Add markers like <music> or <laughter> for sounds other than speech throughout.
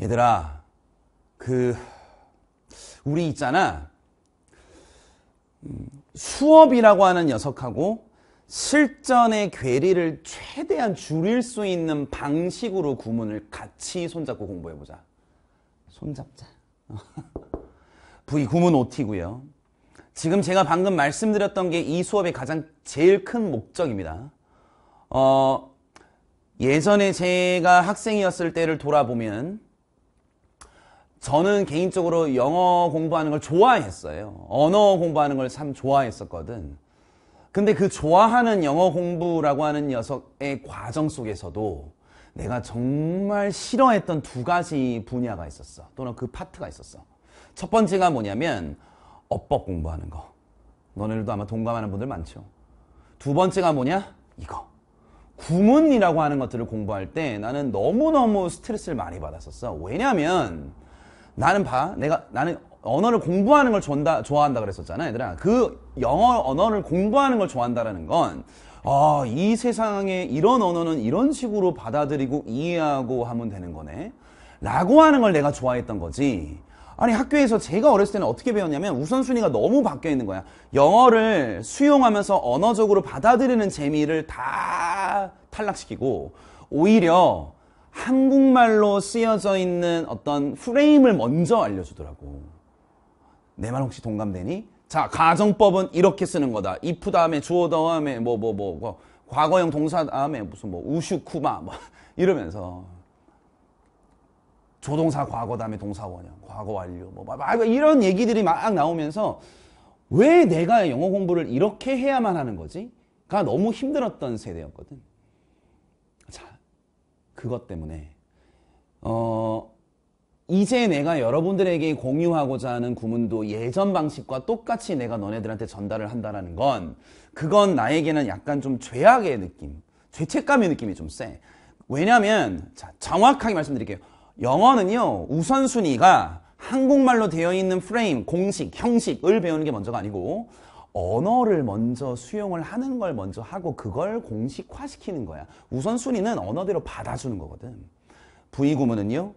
얘들아, 그, 우리 있잖아. 음, 수업이라고 하는 녀석하고 실전의 괴리를 최대한 줄일 수 있는 방식으로 구문을 같이 손잡고 공부해보자. 손잡자. V <laughs> 구문 OT고요. 지금 제가 방금 말씀드렸던 게 이 수업의 가장 제일 큰 목적입니다. 어, 예전에 제가 학생이었을 때를 돌아보면 저는 개인적으로 영어 공부하는 걸 좋아했어요. 언어 공부하는 걸 참 좋아했었거든. 근데 그 좋아하는 영어 공부라고 하는 녀석의 과정 속에서도 내가 정말 싫어했던 두 가지 분야가 있었어. 또는 그 파트가 있었어. 첫 번째가 뭐냐면 어법 공부하는 거. 너네들도 아마 동감하는 분들 많죠. 두 번째가 뭐냐? 이거. 구문이라고 하는 것들을 공부할 때 나는 너무너무 스트레스를 많이 받았었어. 왜냐면 하 나는 봐. 내가 나는 언어를 공부하는 걸 좋아한다, 좋아한다 그랬었잖아, 얘들아. 그 영어 언어를 공부하는 걸 좋아한다라는 건, 아, 이 세상에 이런 언어는 이런 식으로 받아들이고 이해하고 하면 되는 거네. 라고 하는 걸 내가 좋아했던 거지. 아니, 학교에서 제가 어렸을 때는 어떻게 배웠냐면 우선순위가 너무 바뀌어 있는 거야. 영어를 수용하면서 언어적으로 받아들이는 재미를 다 탈락시키고, 오히려 한국말로 쓰여져 있는 어떤 프레임을 먼저 알려주더라고. 내 말 혹시 동감되니? 자, 가정법은 이렇게 쓰는 거다. if 다음에 주어 다음에 뭐뭐 뭐, 뭐, 뭐, 과거형 동사 다음에 무슨 뭐 우슈 쿠마 뭐 <laughs> 이러면서 조동사 과거 다음에 동사 원형 과거 완료 뭐 막 이런 얘기들이 막 나오면서 왜 내가 영어 공부를 이렇게 해야만 하는 거지? 가 너무 힘들었던 세대였거든. 그것 때문에 어 이제 내가 여러분들에게 공유하고자 하는 구문도 예전 방식과 똑같이 내가 너네들한테 전달을 한다라는 건 그건 나에게는 약간 좀 죄악의 느낌, 죄책감의 느낌이 좀 쎄. 왜냐면 자, 정확하게 말씀드릴게요. 영어는요. 우선순위가 한국말로 되어 있는 프레임, 공식, 형식을 배우는 게 먼저가 아니고 언어를 먼저 수용을 하는 걸 먼저 하고 그걸 공식화시키는 거야. 우선순위는 언어대로 받아주는 거거든. 부의구문은요.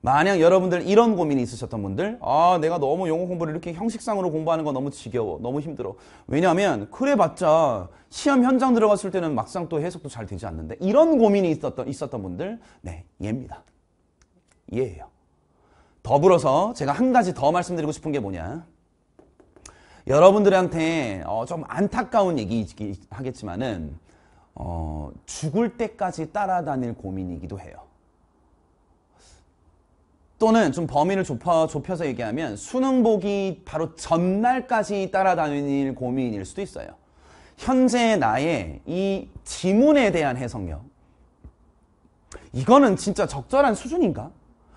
만약 여러분들 이런 고민이 있으셨던 분들 아 내가 너무 영어 공부를 이렇게 형식상으로 공부하는 거 너무 지겨워. 너무 힘들어. 왜냐하면 그래봤자 시험 현장 들어갔을 때는 막상 또 해석도 잘 되지 않는데 이런 고민이 있었던, 있었던 분들 네 얘입니다. 얘예요. 더불어서 제가 한 가지 더 말씀드리고 싶은 게 뭐냐. 여러분들한테 어, 좀 안타까운 얘기이긴 하겠지만은 어, 죽을 때까지 따라다닐 고민이기도 해요. 또는 좀 범위를 좁혀, 좁혀서 얘기하면 수능 보기 바로 전날까지 따라다닐 고민일 수도 있어요. 현재 나의 이 지문에 대한 해석력 이거는 진짜 적절한 수준인가?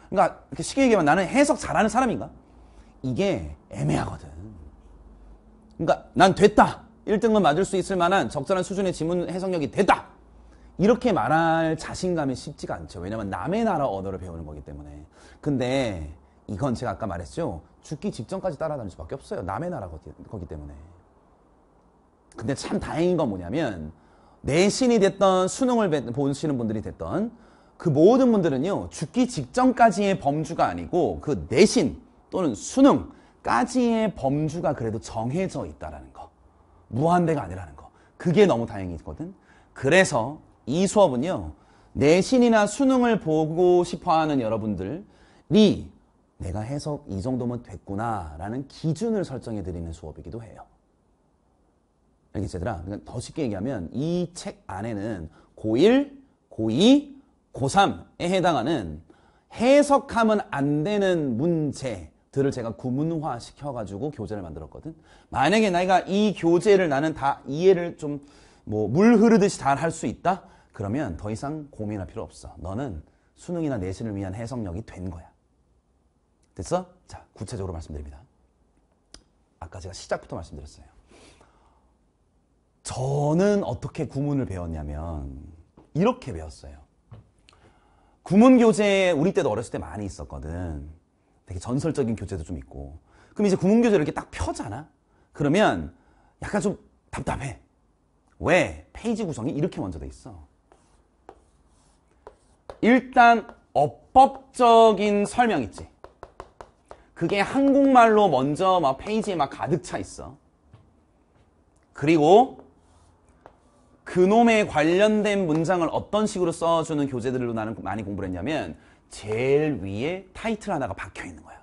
그러니까 쉽게 얘기하면 나는 해석 잘하는 사람인가? 이게 애매하거든. 그러니까 난 됐다. 1등을 맞을 수 있을 만한 적절한 수준의 지문 해석력이 됐다. 이렇게 말할 자신감이 쉽지가 않죠. 왜냐면 남의 나라 언어를 배우는 거기 때문에. 근데 이건 제가 아까 말했죠. 죽기 직전까지 따라다닐 수밖에 없어요. 남의 나라 거기 때문에. 근데 참 다행인 건 뭐냐면 내신이 됐던 수능을 보시는 분들이 됐던 그 모든 분들은요. 죽기 직전까지의 범주가 아니고 그 내신 또는 수능 까지의 범주가 그래도 정해져 있다는 거. 무한대가 아니라는 거. 그게 너무 다행이거든. 그래서 이 수업은요. 내신이나 수능을 보고 싶어하는 여러분들이 내가 해석 이 정도면 됐구나 라는 기준을 설정해 드리는 수업이기도 해요. 알겠지 얘들아? 그러니까 더 쉽게 얘기하면 이 책 안에는 고1, 고2, 고3에 해당하는 해석하면 안 되는 문제 들을 제가 구문화 시켜가지고 교재를 만들었거든. 만약에 내가 이 교재를 나는 다 이해를 좀 뭐 물 흐르듯이 잘 할 수 있다? 그러면 더 이상 고민할 필요 없어. 너는 수능이나 내신을 위한 해석력이 된 거야. 됐어? 자, 구체적으로 말씀드립니다. 아까 제가 시작부터 말씀드렸어요. 저는 어떻게 구문을 배웠냐면 이렇게 배웠어요. 구문 교재 우리 때도 어렸을 때 많이 있었거든. 되게 전설적인 교재도 좀 있고 그럼 이제 구문교재를 이렇게 딱 펴잖아 그러면 약간 좀 답답해 왜? 페이지 구성이 이렇게 먼저 돼 있어 일단 어법적인 설명 있지 그게 한국말로 먼저 막 페이지에 막 가득 차 있어 그리고 그놈에 관련된 문장을 어떤 식으로 써주는 교재들로 나는 많이 공부를 했냐면 제일 위에 타이틀 하나가 박혀 있는 거야.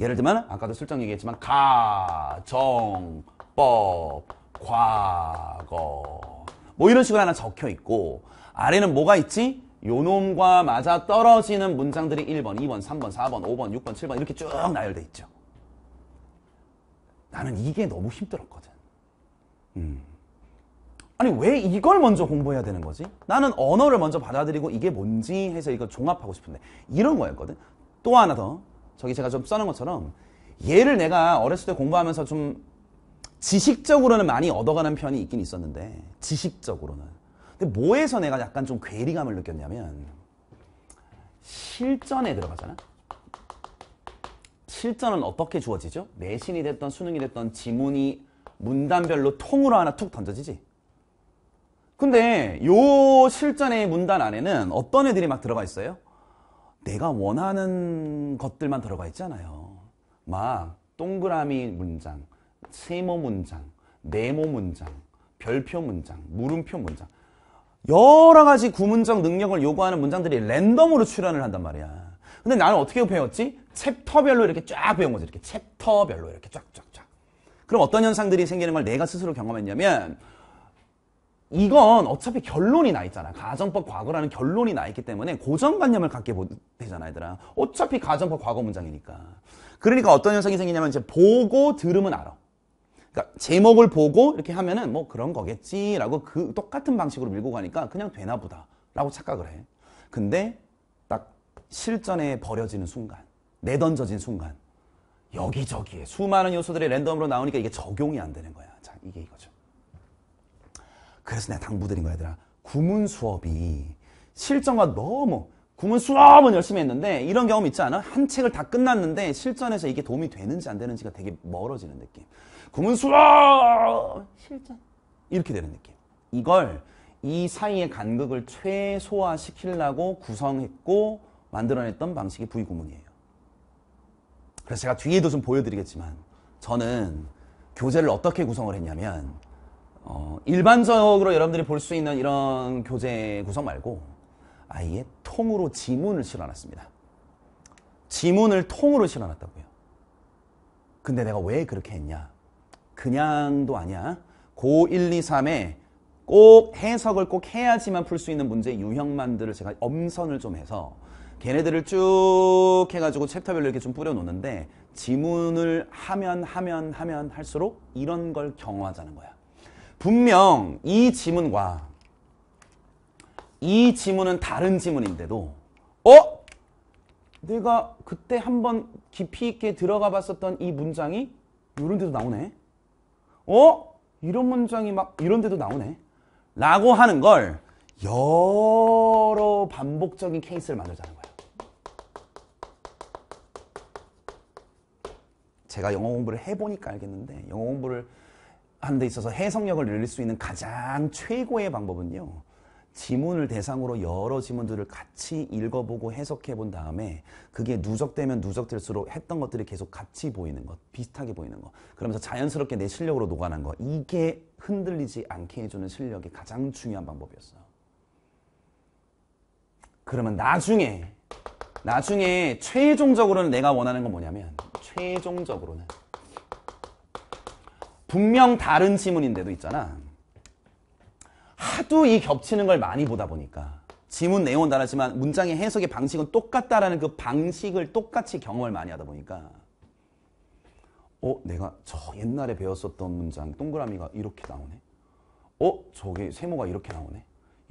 예를 들면 아까도 슬쩍 얘기했지만 가정법 과거 뭐 이런 식으로 하나 적혀 있고 아래는 뭐가 있지? 요놈과 맞아 떨어지는 문장들이 1번, 2번, 3번, 4번, 5번, 6번, 7번 이렇게 쭉 나열돼 있죠. 나는 이게 너무 힘들었거든. 음. 아니 왜 이걸 먼저 공부해야 되는 거지? 나는 언어를 먼저 받아들이고 이게 뭔지 해서 이거 종합하고 싶은데 이런 거였거든 또 하나 더 저기 제가 좀 써놓은 것처럼 얘를 내가 어렸을 때 공부하면서 좀 지식적으로는 많이 얻어가는 편이 있긴 있었는데 지식적으로는 근데 뭐에서 내가 약간 좀 괴리감을 느꼈냐면 실전에 들어가잖아 실전은 어떻게 주어지죠? 내신이 됐던 수능이 됐던 지문이 문단별로 통으로 하나 툭 던져지지 근데 요 실전의 문단 안에는 어떤 애들이 막 들어가 있어요? 내가 원하는 것들만 들어가 있잖아요. 막 동그라미 문장, 세모 문장, 네모 문장, 별표 문장, 물음표 문장. 여러 가지 구문적 능력을 요구하는 문장들이 랜덤으로 출연을 한단 말이야. 근데 나는 어떻게 배웠지? 챕터별로 이렇게 쫙 배운 거지. 이렇게 챕터별로 이렇게 쫙쫙쫙. 그럼 어떤 현상들이 생기는 걸 내가 스스로 경험했냐면 이건 어차피 결론이 나 있잖아. 가정법 과거라는 결론이 나 있기 때문에 고정관념을 갖게 되잖아, 얘들아. 어차피 가정법 과거 문장이니까. 그러니까 어떤 현상이 생기냐면 이제 보고 들으면 알아. 그러니까 제목을 보고 이렇게 하면은 뭐 그런 거겠지라고 그 똑같은 방식으로 밀고 가니까 그냥 되나 보다라고 착각을 해. 근데 딱 실전에 버려지는 순간, 내던져진 순간 여기저기에 수많은 요소들이 랜덤으로 나오니까 이게 적용이 안 되는 거야. 자, 이게 이거죠. 그래서 내가 당부드린 거야 얘들아 구문 수업이 실전과 너무 구문 수업은 열심히 했는데 이런 경험 있지 않아? 한 책을 다 끝났는데 실전에서 이게 도움이 되는지 안 되는지가 되게 멀어지는 느낌 구문 수업 실전 이렇게 되는 느낌 이걸 이 사이의 간극을 최소화시키려고 구성했고 만들어냈던 방식이 부위구문이에요 그래서 제가 뒤에도 좀 보여드리겠지만 저는 교재를 어떻게 구성을 했냐면 어, 일반적으로 여러분들이 볼 수 있는 이런 교재 구성 말고 아예 통으로 지문을 실어놨습니다. 지문을 통으로 실어놨다고요. 근데 내가 왜 그렇게 했냐? 그냥도 아니야. 고1, 2, 3에 꼭 해석을 꼭 해야지만 풀 수 있는 문제 유형만들을 제가 엄선을 좀 해서 걔네들을 쭉 해가지고 챕터별로 이렇게 좀 뿌려놓는데 지문을 하면 하면 하면 할수록 이런 걸 경험하자는 거야. 분명 이 지문과 이 지문은 다른 지문인데도 어? 내가 그때 한번 깊이 있게 들어가 봤었던 이 문장이 이런 데도 나오네. 어? 이런 문장이 막 이런 데도 나오네. 라고 하는 걸 여러 반복적인 케이스를 만들자는 거예요. 제가 영어 공부를 해보니까 알겠는데 영어 공부를 하는 데 있어서 해석력을 늘릴 수 있는 가장 최고의 방법은요. 지문을 대상으로 여러 지문들을 같이 읽어보고 해석해 본 다음에 그게 누적되면 누적될수록 했던 것들이 계속 같이 보이는 것, 비슷하게 보이는 것. 그러면서 자연스럽게 내 실력으로 녹아난 것. 이게 흔들리지 않게 해주는 실력이 가장 중요한 방법이었어요. 그러면 나중에, 나중에 최종적으로는 내가 원하는 건 뭐냐면, 최종적으로는 분명 다른 지문인데도 있잖아. 하도 이 겹치는 걸 많이 보다 보니까 지문 내용은 다르지만 문장의 해석의 방식은 똑같다라는 그 방식을 똑같이 경험을 많이 하다 보니까 어? 내가 저 옛날에 배웠었던 문장 동그라미가 이렇게 나오네. 어? 저게 세모가 이렇게 나오네.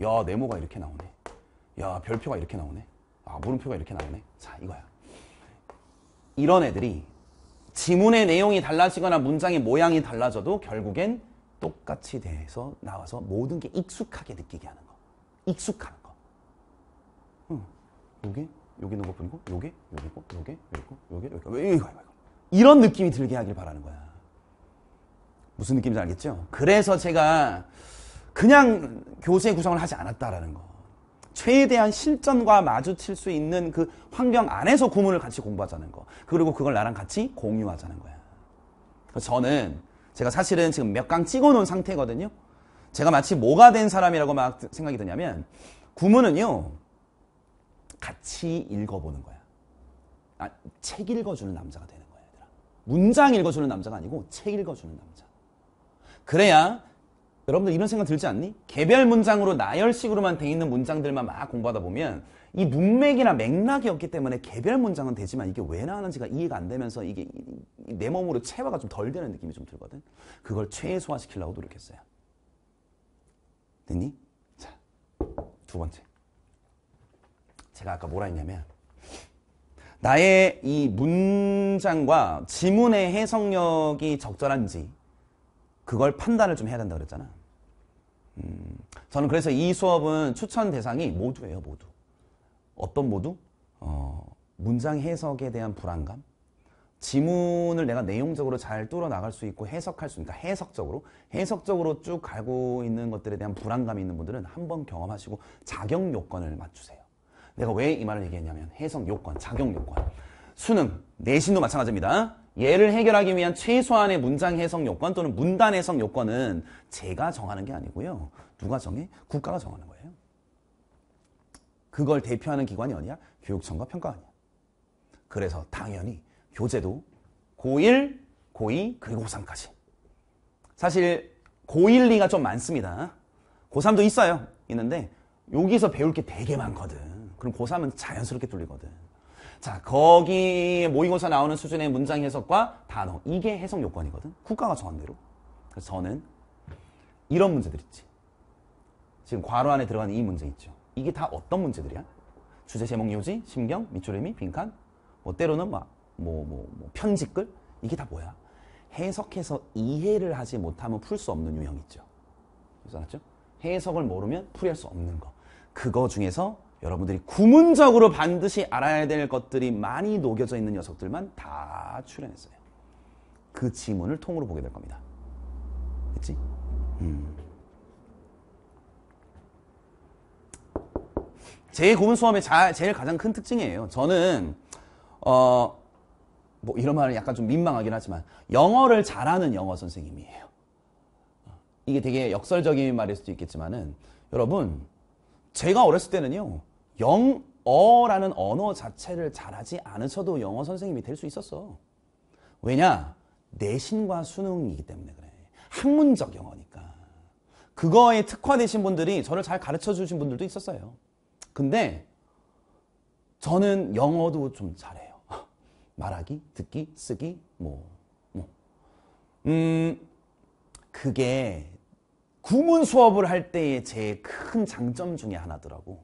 야 네모가 이렇게 나오네. 야 별표가 이렇게 나오네. 아 물음표가 이렇게 나오네. 자 이거야. 이런 애들이 지문의 내용이 달라지거나 문장의 모양이 달라져도 결국엔 똑같이 돼서 나와서 모든 게 익숙하게 느끼게 하는 거. 익숙한 거. 응. 요게 여기 있는 것뿐이고 요게 요게고 요게 요게고 요게 요게, 고 이거 이거 이 이런 느낌이 들게 하길 바라는 거야. 무슨 느낌인지 알겠죠? 그래서 제가 그냥 교재 구성을 하지 않았다라는 거. 최대한 실전과 마주칠 수 있는 그 환경 안에서 구문을 같이 공부하자는 거. 그리고 그걸 나랑 같이 공유하자는 거야. 그래서 저는 제가 사실은 지금 몇 강 찍어놓은 상태거든요. 제가 마치 뭐가 된 사람이라고 막 생각이 드냐면 구문은요 같이 읽어보는 거야. 아, 책 읽어주는 남자가 되는 거야, 얘들아. 문장 읽어주는 남자가 아니고 책 읽어주는 남자. 그래야 여러분들 이런 생각 들지 않니? 개별 문장으로 나열식으로만 돼 있는 문장들만 막 공부하다 보면 이 문맥이나 맥락이 없기 때문에 개별 문장은 되지만 이게 왜 나오는지가 이해가 안 되면서 이게 내 몸으로 체화가 좀 덜 되는 느낌이 좀 들거든. 그걸 최소화시키려고 노력했어요. 됐니? 자, 두 번째. 제가 아까 뭐라 했냐면 나의 이 문장과 지문의 해석력이 적절한지 그걸 판단을 좀 해야 된다 그랬잖아. 음, 저는 그래서 이 수업은 추천 대상이 모두예요, 모두. 어떤 모두? 어, 문장 해석에 대한 불안감? 지문을 내가 내용적으로 잘 뚫어 나갈 수 있고 해석할 수 있으니까 그러니까 해석적으로 해석적으로 쭉 갈고 있는 것들에 대한 불안감이 있는 분들은 한번 경험하시고 자격 요건을 맞추세요. 내가 왜 이 말을 얘기했냐면 해석 요건, 자격 요건. 수능, 내신도 마찬가지입니다. 얘를 해결하기 위한 최소한의 문장 해석 요건 또는 문단 해석 요건은 제가 정하는 게 아니고요. 누가 정해? 국가가 정하는 거예요. 그걸 대표하는 기관이 어디야? 교육청과 평가원이야. 그래서 당연히 교재도 고1, 고2, 그리고 고3까지. 사실 고1, 2가 좀 많습니다. 고3도 있어요. 있는데 여기서 배울 게 되게 많거든. 그럼 고3은 자연스럽게 뚫리거든. 자, 거기에 모의고사 나오는 수준의 문장 해석과 단어. 이게 해석 요건이거든. 국가가 정한 대로. 그래서 저는 이런 문제들 있지. 지금 괄호 안에 들어가는 이 문제 있죠. 이게 다 어떤 문제들이야? 주제 제목 요지, 심경, 밑줄임이, 빈칸, 뭐 때로는 막, 뭐, 뭐, 뭐 편집글? 이게 다 뭐야? 해석해서 이해를 하지 못하면 풀 수 없는 유형 있죠. 알았죠? 해석을 모르면 풀이할 수 없는 거. 그거 중에서 여러분들이 구문적으로 반드시 알아야 될 것들이 많이 녹여져 있는 녀석들만 다 출연했어요. 그 지문을 통으로 보게 될 겁니다. 그치? 음. 제 고문 수업의 자, 제일 가장 큰 특징이에요. 저는 어, 뭐 이런 말은 약간 좀 민망하긴 하지만 영어를 잘하는 영어 선생님이에요. 이게 되게 역설적인 말일 수도 있겠지만은 여러분 제가 어렸을 때는요 영어라는 언어 자체를 잘하지 않으셔도 영어 선생님이 될 수 있었어. 왜냐? 내신과 수능이기 때문에 그래. 학문적 영어니까. 그거에 특화되신 분들이 저를 잘 가르쳐 주신 분들도 있었어요. 근데 저는 영어도 좀 잘해요. <laughs> 말하기, 듣기, 쓰기, 뭐, 뭐. 음, 그게 구문 수업을 할 때의 제 큰 장점 중에 하나더라고.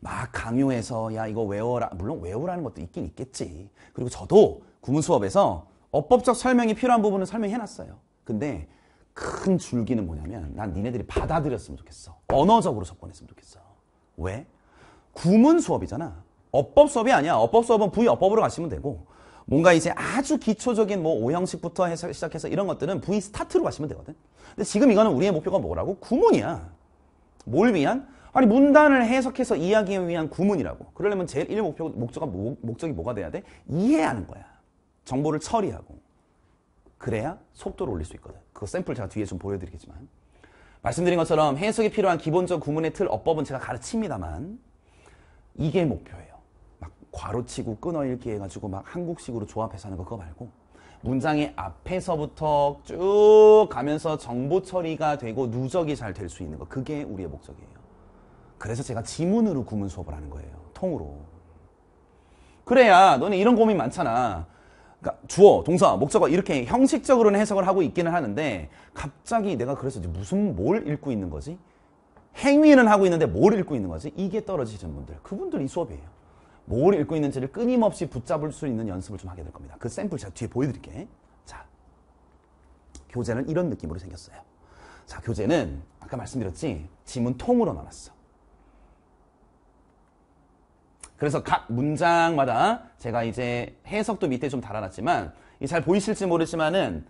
막 강요해서 야 이거 외워라 물론 외우라는 것도 있긴 있겠지 그리고 저도 구문 수업에서 어법적 설명이 필요한 부분은 설명해놨어요 근데 큰 줄기는 뭐냐면 난 니네들이 받아들였으면 좋겠어 언어적으로 접근했으면 좋겠어 왜? 구문 수업이잖아 어법 수업이 아니야 어법 수업은 부의어법으로 가시면 되고 뭔가 이제 아주 기초적인 뭐 오형식부터 해서 시작해서 이런 것들은 부인 스타트로 가시면 되거든. 근데 지금 이거는 우리의 목표가 뭐라고? 구문이야. 뭘 위한? 아니 문단을 해석해서 이야기하기 위한 구문이라고 그러려면 제일 1 목표, 목적이, 뭐, 목적이 뭐가 돼야 돼? 이해하는 거야 정보를 처리하고 그래야 속도를 올릴 수 있거든 그 샘플 제가 뒤에 좀 보여드리겠지만 말씀드린 것처럼 해석이 필요한 기본적 구문의 틀 어법은 제가 가르칩니다만 이게 목표예요 막 괄호치고 끊어읽기 해가지고 막 한국식으로 조합해서 하는 거 그거 말고 문장의 앞에서부터 쭉 가면서 정보 처리가 되고 누적이 잘 될 수 있는 거 그게 우리의 목적이에요 그래서 제가 지문으로 구문 수업을 하는 거예요. 통으로. 그래야 너는 이런 고민 많잖아. 그러니까 주어, 동사, 목적어 이렇게 형식적으로는 해석을 하고 있기는 하는데 갑자기 내가 그래서 무슨 뭘 읽고 있는 거지? 행위는 하고 있는데 뭘 읽고 있는 거지? 이게 떨어지시는 분들. 그분들 이 수업이에요. 뭘 읽고 있는지를 끊임없이 붙잡을 수 있는 연습을 좀 하게 될 겁니다. 그 샘플 제가 뒤에 보여드릴게. 자, 교재는 이런 느낌으로 생겼어요. 자, 교재는 아까 말씀드렸지 지문 통으로 나눴어. 그래서 각 문장마다 제가 이제 해석도 밑에 좀 달아놨지만 잘 보이실지 모르지만은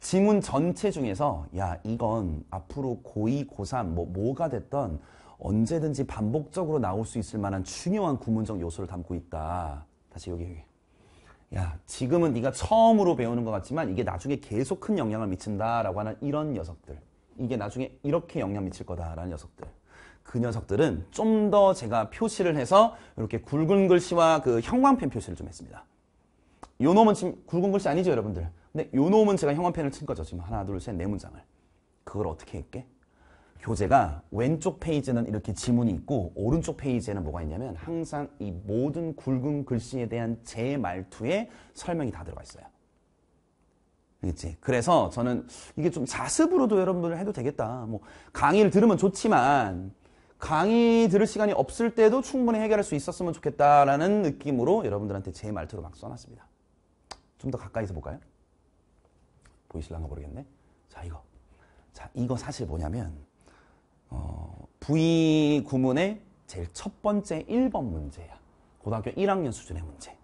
지문 전체 중에서 야 이건 앞으로 고2, 고3 뭐 뭐가 됐던 언제든지 반복적으로 나올 수 있을 만한 중요한 구문적 요소를 담고 있다. 다시 여기 여기. 야 지금은 네가 처음으로 배우는 것 같지만 이게 나중에 계속 큰 영향을 미친다라고 하는 이런 녀석들. 이게 나중에 이렇게 영향 미칠 거다라는 녀석들. 그 녀석들은 좀 더 제가 표시를 해서 이렇게 굵은 글씨와 그 형광펜 표시를 좀 했습니다. 요 놈은 지금 굵은 글씨 아니죠 여러분들? 근데 요 놈은 제가 형광펜을 친 거죠. 지금 하나 둘 셋 네 문장을. 그걸 어떻게 했게? 교재가 왼쪽 페이지는 이렇게 지문이 있고 오른쪽 페이지에는 뭐가 있냐면 항상 이 모든 굵은 글씨에 대한 제 말투에 설명이 다 들어가 있어요. 그치 그래서 저는 이게 좀 자습으로도 여러분들 해도 되겠다. 뭐 강의를 들으면 좋지만 강의 들을 시간이 없을 때도 충분히 해결할 수 있었으면 좋겠다라는 느낌으로 여러분들한테 제 말투로 막 써놨습니다. 좀 더 가까이서 볼까요? 보이실랑가 모르겠네. 자, 이거. 자, 이거 사실 뭐냐면, 어, V 구문의 제일 첫 번째 1번 문제야. 고등학교 1학년 수준의 문제.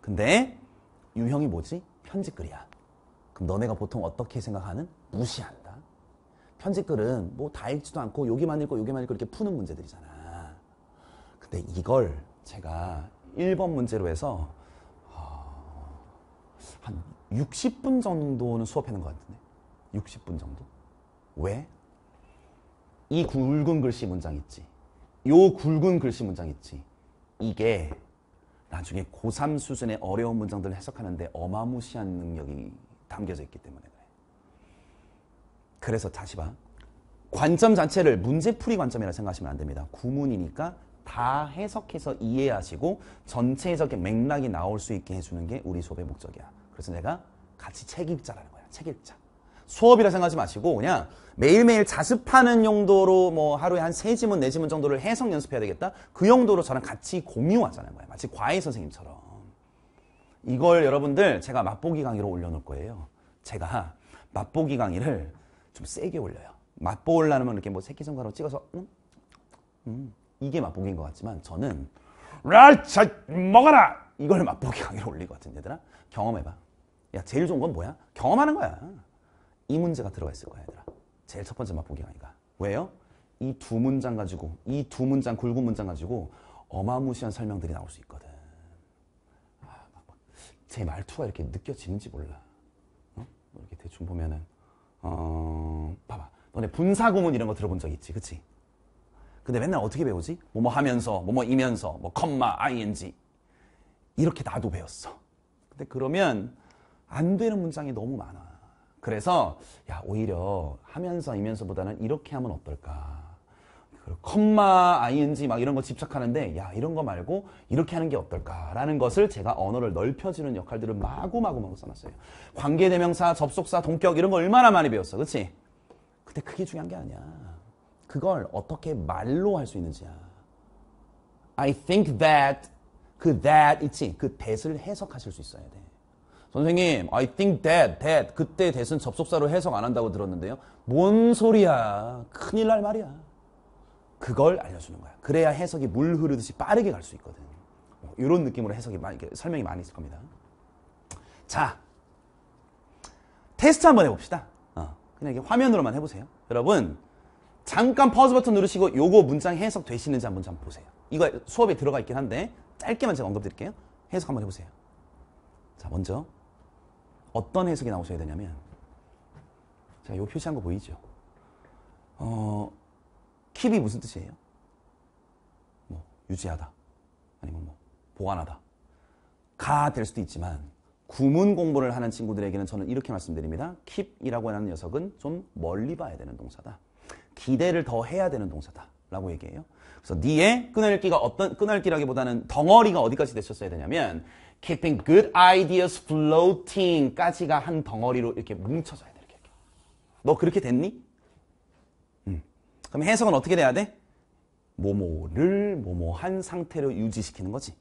근데 유형이 뭐지? 편집글이야. 그럼 너네가 보통 어떻게 생각하는? 무시한다. 편집글은 뭐 다 읽지도 않고 여기만 읽고 여기만 읽고 이렇게 푸는 문제들이잖아. 근데 이걸 제가 1번 문제로 해서 어, 한 60분 정도는 수업하는 것 같은데 60분 정도? 왜? 이 굵은 글씨 문장 있지 요 굵은 글씨 문장 있지 이게 나중에 고3 수준의 어려운 문장들을 해석하는데 어마무시한 능력이 담겨져 있기 때문에 그래서 다시 봐. 관점 자체를 문제풀이 관점이라 생각하시면 안 됩니다. 구문이니까 다 해석해서 이해하시고 전체 해석의 맥락이 나올 수 있게 해주는 게 우리 수업의 목적이야. 그래서 내가 같이 책 읽자라는 거야. 책 읽자. 수업이라 생각하지 마시고 그냥 매일매일 자습하는 용도로 뭐 하루에 한 세지문네지문 네 정도를 해석 연습해야 되겠다. 그 용도로 저랑 같이 공유하자는 거예요. 마치 과외 선생님처럼. 이걸 여러분들 제가 맛보기 강의로 올려놓을 거예요. 제가 맛보기 강의를 좀 세게 올려요. 맛보 려면 이렇게 뭐 새끼손가락으로 찍어서 음? 음. 이게 맛보기인 것 같지만 저는 라차 먹어라 이걸 맛보기 강의로 올리거든 얘들아 경험해봐 야 제일 좋은 건 뭐야? 경험하는 거야 이 문제가 들어가 있을 거야 얘들아 제일 첫 번째 맛보기 강의가 왜요? 이 두 문장 가지고 이 두 문장 굵은 문장 가지고 어마무시한 설명들이 나올 수 있거든 아, 뭐 제 말투가 이렇게 느껴지는지 몰라 어? 뭐 이렇게 대충 보면은 어, 봐봐. 너네 분사구문 이런 거 들어본 적 있지, 그치? 근데 맨날 어떻게 배우지? 뭐 뭐 하면서, 뭐 뭐 이면서, 뭐 컴마, ing. 이렇게 나도 배웠어. 근데 그러면 안 되는 문장이 너무 많아. 그래서 야 오히려 하면서 이면서보다는 이렇게 하면 어떨까 컴마, ing 막 이런 거 집착하는데 야 이런 거 말고 이렇게 하는 게 어떨까라는 것을 제가 언어를 넓혀주는 역할들을 마구마구 마구 써놨어요. 관계대명사, 접속사, 동격 이런 거 얼마나 많이 배웠어, 그치지 근데 그게 중요한 게 아니야. 그걸 어떻게 말로 할 수 있는지야. I think that 그 that 있지 그 that을 해석하실 수 있어야 돼. 선생님, I think that, that. 그때 that은 접속사로 해석 안 한다고 들었는데요. 뭔 소리야. 큰일 날 말이야. 그걸 알려주는 거야. 그래야 해석이 물 흐르듯이 빠르게 갈 수 있거든. 뭐 이런 느낌으로 해석이 많이, 설명이 많이 있을 겁니다. 자, 테스트 한번 해봅시다. 어, 그냥 이게 화면으로만 해보세요. 여러분, 잠깐 퍼즈 버튼 누르시고 요거 문장 해석 되시는지 한번 잠 보세요. 이거 수업에 들어가 있긴 한데 짧게만 제가 언급드릴게요. 해석 한번 해보세요. 자, 먼저 어떤 해석이 나오셔야 되냐면 제가 요 표시한 거 보이죠? 어, 킵이 무슨 뜻이에요? 뭐 유지하다 아니면 뭐보관하다가 될 수도 있지만 구문 공부를 하는 친구들에게는 저는 이렇게 말씀드립니다. 킵이라고 하는 녀석은 좀 멀리 봐야 되는 동사다. 기대를 더 해야 되는 동사다. 라고 얘기해요. 그래서 니의 끄을기가 어떤 끄널기라기보다는 덩어리가 어디까지 됐셨어야 되냐면 keeping good ideas floating 까지가 한 덩어리로 이렇게 뭉쳐져야 돼. 이렇게. 너 그렇게 됐니? 그럼 해석은 어떻게 돼야 돼? 모모를 모모한 상태로 유지시키는 거지.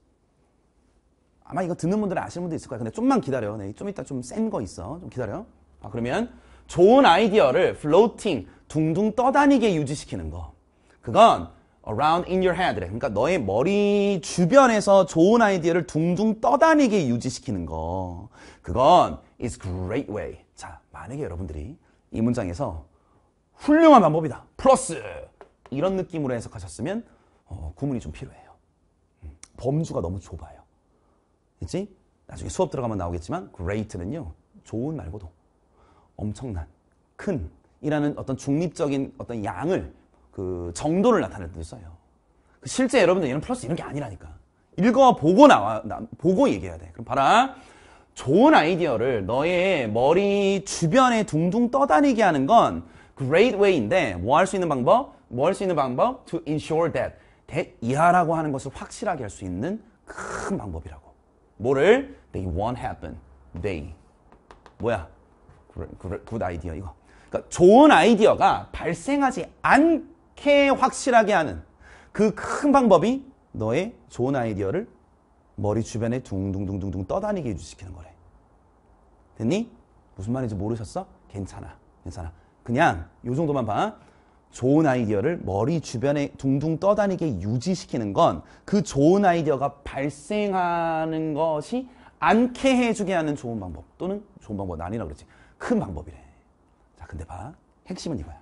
아마 이거 듣는 분들은 아시는 분도 있을 거야. 근데 좀만 기다려. 네, 좀 이따 좀 센 거 있어. 좀 기다려. 아, 그러면 좋은 아이디어를 floating, 둥둥 떠다니게 유지시키는 거. 그건 around in your head. 그러니까 너의 머리 주변에서 좋은 아이디어를 둥둥 떠다니게 유지시키는 거. 그건 is great way. 자, 만약에 여러분들이 이 문장에서 훌륭한 방법이다. 플러스 이런 느낌으로 해석하셨으면 어, 구문이 좀 필요해요. 음, 범주가 너무 좁아요. 그치 나중에 수업 들어가면 나오겠지만 great는요. 좋은 말고도 엄청난, 큰 이라는 어떤 중립적인 어떤 양을 그 정도를 나타낼 때도 써요. 그 실제 여러분들 얘는 플러스 이런 게 아니라니까. 읽어보고 나와, 나, 보고 얘기해야 돼. 그럼 봐라. 좋은 아이디어를 너의 머리 주변에 둥둥 떠다니게 하는 건 great way인데 뭐 할 수 있는 방법? 뭐 할 수 있는 방법? to ensure that 이하라고 하는 것을 확실하게 할 수 있는 큰 방법이라고. 뭐를? They won't happen. They. 뭐야? 굿 그, 아이디어 그, 이거. 그러니까 좋은 아이디어가 발생하지 않게 확실하게 하는 그 큰 방법이 너의 좋은 아이디어를 머리 주변에 둥둥둥둥둥 떠다니게 해주시키는 거래. 됐니? 무슨 말인지 모르셨어? 괜찮아. 괜찮아. 그냥 요 정도만 봐. 좋은 아이디어를 머리 주변에 둥둥 떠다니게 유지시키는 건 그 좋은 아이디어가 발생하는 것이 않게 해주게 하는 좋은 방법 또는 좋은 방법은 아니라 그러지 큰 방법이래 자 근데 봐 핵심은 이거야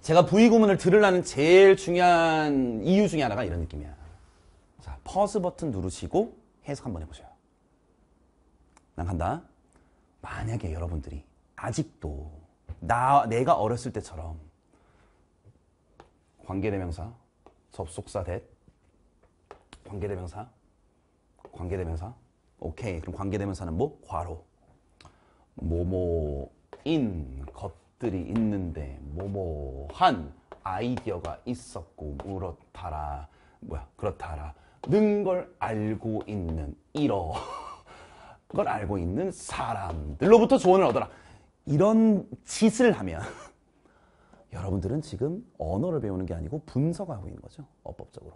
제가 부의 구문을 들으려는 제일 중요한 이유 중에 하나가 이런 느낌이야 자퍼스 버튼 누르시고 해석 한번 해보세요 난 간다 만약에 여러분들이 아직도 나 내가 어렸을 때처럼 관계대명사 접속사 대 관계대명사 관계대명사 오케이 그럼 관계대명사는 뭐? 과로 뭐뭐인 것들이 있는데 뭐뭐한 아이디어가 있었고 그렇다라 뭐야 그렇다라 는 걸 알고 있는 이러 <laughs> 걸 알고 있는 사람들로부터 조언을 얻어라 이런 짓을 하면 <laughs> 여러분들은 지금 언어를 배우는 게 아니고 분석하고 있는 거죠. 어법적으로.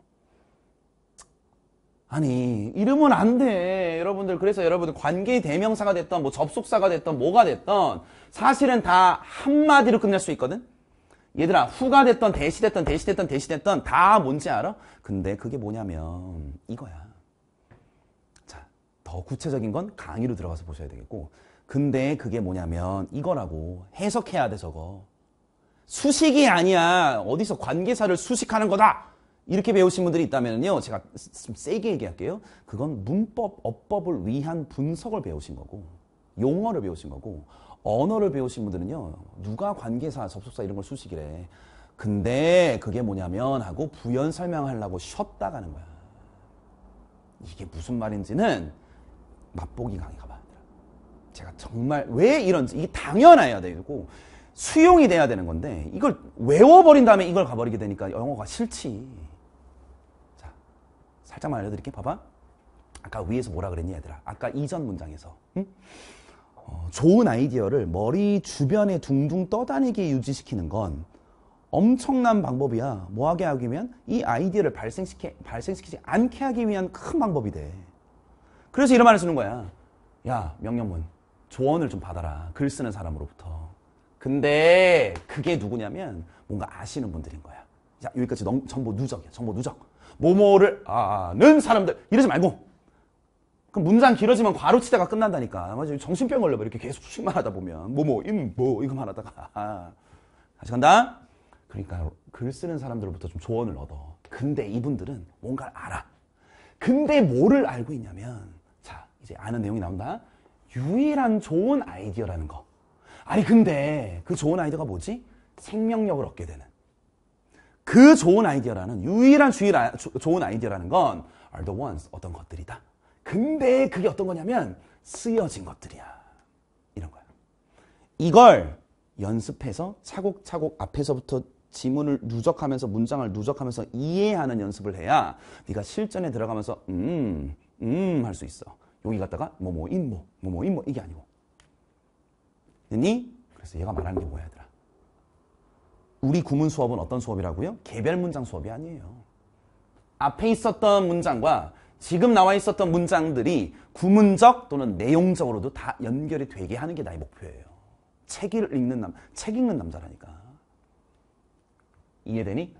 아니 이러면 안돼 여러분들 그래서 여러분들 관계의 대명사가 됐던 뭐 접속사가 됐던 뭐가 됐던 사실은 다 한마디로 끝낼 수 있거든 얘들아 후가 됐던 대시 됐던 대시 됐던 대시 됐던 다 뭔지 알아? 근데 그게 뭐냐면 이거야 자더 구체적인 건 강의로 들어가서 보셔야 되겠고 근데 그게 뭐냐면 이거라고 해석해야 돼 저거. 수식이 아니야. 어디서 관계사를 수식하는 거다. 이렇게 배우신 분들이 있다면요. 제가 좀 세게 얘기할게요. 그건 문법, 어법을 위한 분석을 배우신 거고 용어를 배우신 거고 언어를 배우신 분들은요. 누가 관계사, 접속사 이런 걸 수식이래. 근데 그게 뭐냐면 하고 부연 설명하려고 쉬었다 가는 거야. 이게 무슨 말인지는 맛보기 강의 가봐. 제가 정말 왜 이런지 이게 당연해야 되고 수용이 돼야 되는 건데 이걸 외워버린 다음에 이걸 가버리게 되니까 영어가 싫지. 자, 살짝만 알려드릴게. 봐봐. 아까 위에서 뭐라 그랬니 얘들아? 아까 이전 문장에서 응? 어, 좋은 아이디어를 머리 주변에 둥둥 떠다니게 유지시키는 건 엄청난 방법이야. 뭐하게 하기면 이 아이디어를 발생시키, 발생시키지 않게 하기 위한 큰 방법이 돼. 그래서 이런 말을 쓰는 거야. 야, 명령문. 조언을 좀 받아라. 글 쓰는 사람으로부터. 근데 그게 누구냐면 뭔가 아시는 분들인 거야. 자, 여기까지 너 정보 누적이야. 정보 누적. 모모를 아는 사람들. 이러지 말고. 그럼 문장 길어지면 과로치다가 끝난다니까. 맞아. 정신병 걸려봐. 이렇게 계속 수식만 하다 보면. 모모, 임모, 이거만 하다가. 다시 간다. 그러니까 글 쓰는 사람들로부터 좀 조언을 얻어. 근데 이분들은 뭔가를 알아. 근데 뭐를 알고 있냐면, 자, 이제 아는 내용이 나온다. 유일한 좋은 아이디어라는 거. 아니 근데 그 좋은 아이디어가 뭐지? 생명력을 얻게 되는. 그 좋은 아이디어라는 유일한 주일 아, 조, 좋은 아이디어라는 건 are the ones 어떤 것들이다. 근데 그게 어떤 거냐면 쓰여진 것들이야. 이런 거야. 이걸 연습해서 차곡차곡 앞에서부터 지문을 누적하면서 문장을 누적하면서 이해하는 연습을 해야 네가 실전에 들어가면서 음, 음 할 수 있어. 여기 갔다가 뭐 뭐 인모, 뭐, 뭐 뭐 인모 뭐, 이게 아니고. 니? 그래서 얘가 말하는 게 뭐야 얘들아. 우리 구문 수업은 어떤 수업이라고요? 개별 문장 수업이 아니에요. 앞에 있었던 문장과 지금 나와 있었던 문장들이 구문적 또는 내용적으로도 다 연결이 되게 하는 게 나의 목표예요. 책을 읽는 남, 책 읽는 남자라니까. 이해되니?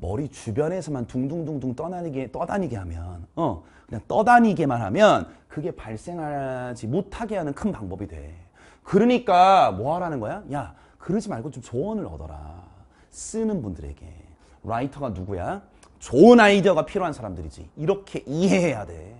머리 주변에서만 둥둥둥둥 떠다니게, 떠다니게 하면, 어, 그냥 떠다니게만 하면 그게 발생하지 못하게 하는 큰 방법이 돼. 그러니까 뭐 하라는 거야? 야, 그러지 말고 좀 조언을 얻어라. 쓰는 분들에게. 라이터가 누구야? 좋은 아이디어가 필요한 사람들이지. 이렇게 이해해야 돼.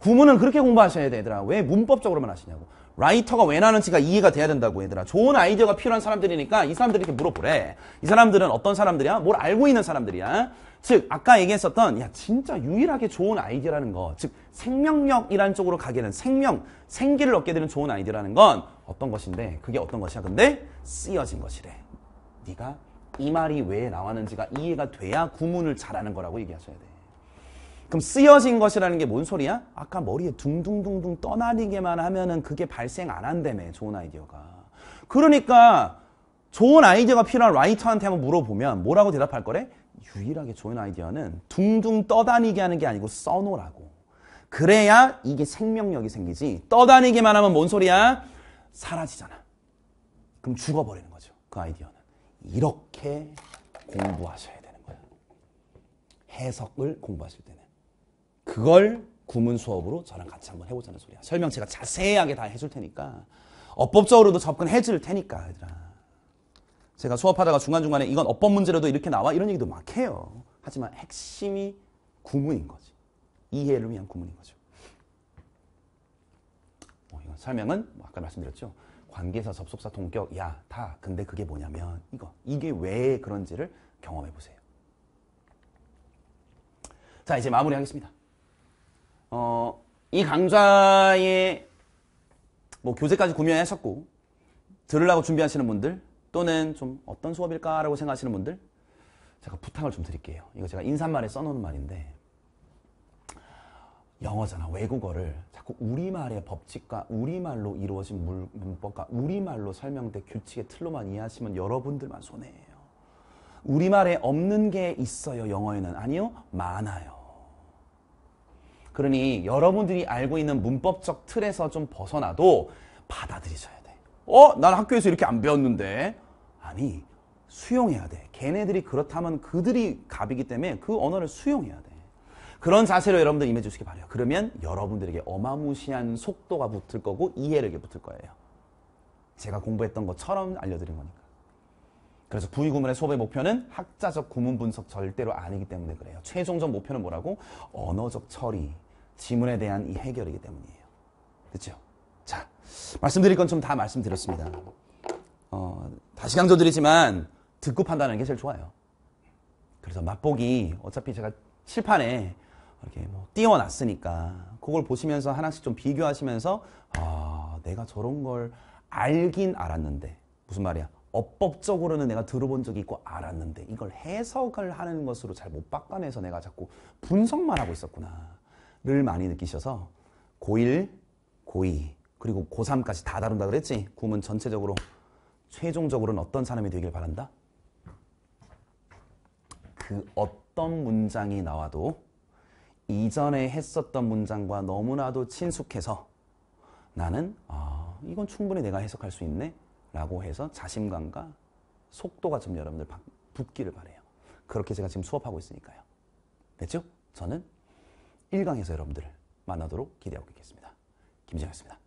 구문은 그렇게 공부하셔야 되더라. 왜 문법적으로만 하시냐고. 라이터가 왜 나는지가 이해가 돼야 된다고, 얘들아. 좋은 아이디어가 필요한 사람들이니까 이사람들에게 물어보래. 이 사람들은 어떤 사람들이야? 뭘 알고 있는 사람들이야? 즉, 아까 얘기했었던, 야, 진짜 유일하게 좋은 아이디어라는 거. 즉, 생명력이란 쪽으로 가게는 생명, 생기를 얻게 되는 좋은 아이디어라는 건 어떤 것인데, 그게 어떤 것이야? 근데 쓰여진 것이래. 네가 이 말이 왜 나왔는지가 이해가 돼야 구문을 잘하는 거라고 얘기하셔야 돼. 그럼 쓰여진 것이라는 게 뭔 소리야? 아까 머리에 둥둥둥둥 떠나리게만 하면은 그게 발생 안 한다며, 좋은 아이디어가. 그러니까 좋은 아이디어가 필요한 라이터한테 한번 물어보면 뭐라고 대답할 거래? 유일하게 좋은 아이디어는 둥둥 떠다니게 하는 게 아니고 써놓으라고. 그래야 이게 생명력이 생기지. 떠다니기만 하면 뭔 소리야? 사라지잖아. 그럼 죽어버리는 거죠. 그 아이디어는. 이렇게 공부하셔야 되는 거예요. 해석을 공부하실 때는. 그걸 구문 수업으로 저랑 같이 한번 해보자는 소리야. 설명 제가 자세하게 다 해줄 테니까. 어법적으로도 접근해 줄 테니까, 얘들아. 제가 수업하다가 중간중간에 이건 어법 문제로도 이렇게 나와? 이런 얘기도 막 해요. 하지만 핵심이 구문인 거지. 이해를 위한 구문인 거죠. 어, 이건 설명은 뭐 아까 말씀드렸죠. 관계사, 접속사, 동격, 야, 다. 근데 그게 뭐냐면 이거. 이게 왜 그런지를 경험해 보세요. 자, 이제 마무리하겠습니다. 어, 이 강좌의 뭐 교재까지 구매하셨고 들으려고 준비하시는 분들 또는 좀 어떤 수업일까라고 생각하시는 분들 제가 부탁을 좀 드릴게요. 이거 제가 인사말에 써놓은 말인데 영어잖아 외국어를 자꾸 우리말의 법칙과 우리말로 이루어진 문법과 우리말로 설명된 규칙의 틀로만 이해하시면 여러분들만 손해예요. 우리말에 없는 게 있어요 영어에는 아니요 많아요. 그러니 여러분들이 알고 있는 문법적 틀에서 좀 벗어나도 받아들이셔야 돼. 어? 난 학교에서 이렇게 안 배웠는데. 아니, 수용해야 돼. 걔네들이 그렇다면 그들이 갑이기 때문에 그 언어를 수용해야 돼. 그런 자세로 여러분들 임해주시기 바래요. 그러면 여러분들에게 어마무시한 속도가 붙을 거고 이해력이 붙을 거예요. 제가 공부했던 것처럼 알려드린 거니까. 그래서 부의구문의 수업의 목표는 학자적 구문 분석 절대로 아니기 때문에 그래요. 최종적 목표는 뭐라고? 언어적 처리, 지문에 대한 이 해결이기 때문이에요. 그렇죠? 자, 말씀드릴 건 좀 다 말씀드렸습니다. 어, 다시 강조드리지만 듣고 판단하는 게 제일 좋아요. 그래서 맛보기 어차피 제가 칠판에 이렇게 뭐 띄워놨으니까 그걸 보시면서 하나씩 좀 비교하시면서 아 내가 저런 걸 알긴 알았는데 무슨 말이야 어법적으로는 내가 들어본 적이 있고 알았는데 이걸 해석을 하는 것으로 잘못 바꿔내서 내가 자꾸 분석만 하고 있었구나 를 많이 느끼셔서 고1, 고2, 그리고 고3까지 다 다룬다 그랬지? 구문 전체적으로 최종적으로는 어떤 사람이 되길 바란다? 그 어떤 문장이 나와도 이전에 했었던 문장과 너무나도 친숙해서 나는 아, 이건 충분히 내가 해석할 수 있네 라고 해서 자신감과 속도가 좀 여러분들 붙기를 바래요. 그렇게 제가 지금 수업하고 있으니까요. 됐죠? 저는 1강에서 여러분들을 만나도록 기대하고 있겠습니다. 김정현입니다.